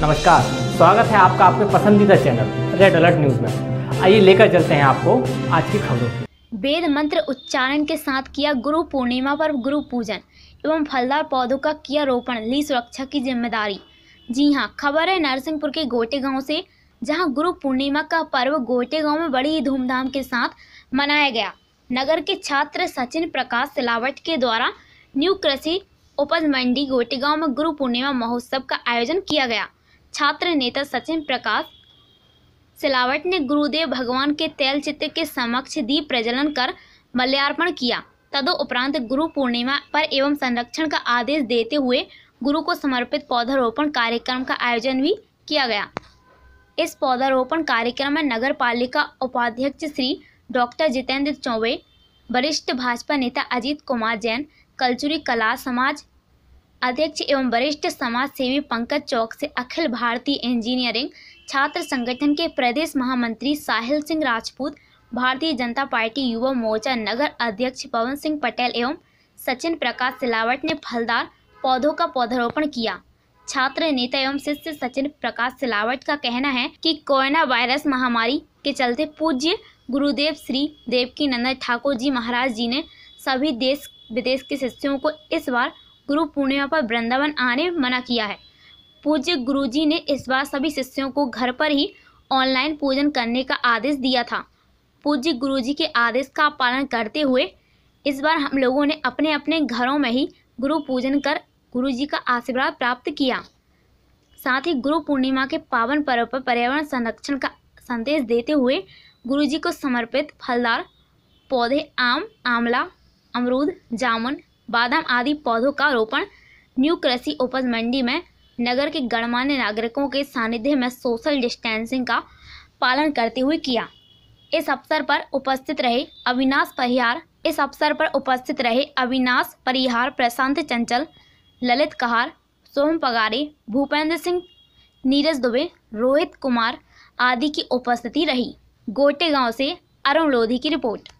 नमस्कार स्वागत है आपका आपके पसंदीदा चैनल रेड अलर्ट न्यूज में आइए लेकर चलते हैं आपको आज की खबरों वेद मंत्र उच्चारण के साथ किया गुरु पूर्णिमा पर गुरु पूजन एवं फलदार पौधों का किया रोपण ली सुरक्षा की जिम्मेदारी जी हाँ खबर है नरसिंहपुर के गोटे गांव से जहां गुरु पूर्णिमा का पर्व गोटे गांव में बड़ी धूमधाम के साथ मनाया गया नगर के छात्र सचिन प्रकाश सिलावट के द्वारा न्यू कृषि उपज मंडी गोटेगांव में गुरु पूर्णिमा महोत्सव का आयोजन किया गया छात्र नेता सचिन प्रकाश सिलावट ने गुरुदेव भगवान के तैल चित्र के समक्ष दीप प्रज्वलन कर मल्यार्पण किया तदोपरांत गुरु पूर्णिमा पर एवं संरक्षण का आदेश देते हुए गुरु को समर्पित पौधारोपण कार्यक्रम का आयोजन भी किया गया इस पौधारोपण कार्यक्रम में नगर पालिका उपाध्यक्ष श्री डॉक्टर जितेंद्र चौबे वरिष्ठ भाजपा नेता अजीत कुमार जैन कल्चुरी कला समाज अध्यक्ष एवं वरिष्ठ समाज सेवी पंकज चौक से अखिल भारतीय इंजीनियरिंग छात्र संगठन के प्रदेश महामंत्री साहिल सिंह राजपूत भारतीय जनता पार्टी युवा मोर्चा नगर अध्यक्ष पवन सिंह पटेल एवं सचिन प्रकाश सिलावट ने फलदार पौधों का पौधारोपण किया छात्र नेता एवं शिष्य सचिन प्रकाश सिलावट का कहना है कि कोरोना वायरस महामारी के चलते पूज्य गुरुदेव श्री देवकी नंदन ठाकुर जी महाराज जी ने सभी देश विदेश के शिष्यों को इस बार गुरु पूर्णिमा पर वृंदावन आने मना किया है पूज्य गुरुजी ने इस बार सभी शिष्यों को घर पर ही ऑनलाइन पूजन करने का आदेश दिया था पूज्य गुरुजी के आदेश का पालन करते हुए इस बार हम लोगों ने अपने अपने घरों में ही गुरु पूजन कर जी का आशीर्वाद प्राप्त किया साथ ही गुरु पूर्णिमा के पावन पर्व पर पर्यावरण संरक्षण का संदेश देते हुए गुरुजी को समर्पित फलदार पौधे आम आंवला अमरूद जामुन बादाम आदि पौधों का रोपण न्यू कृषि उपज मंडी में नगर के गणमान्य नागरिकों के सानिध्य में सोशल डिस्टेंसिंग का पालन करते हुए किया इस अवसर पर उपस्थित रहे अविनाश परिहार इस अवसर पर उपस्थित रहे अविनाश परिहार प्रशांत चंचल ललित कहार सोम पगारे भूपेंद्र सिंह नीरज दुबे रोहित कुमार आदि की उपस्थिति रही गोटे गांव से अरुण लोधी की रिपोर्ट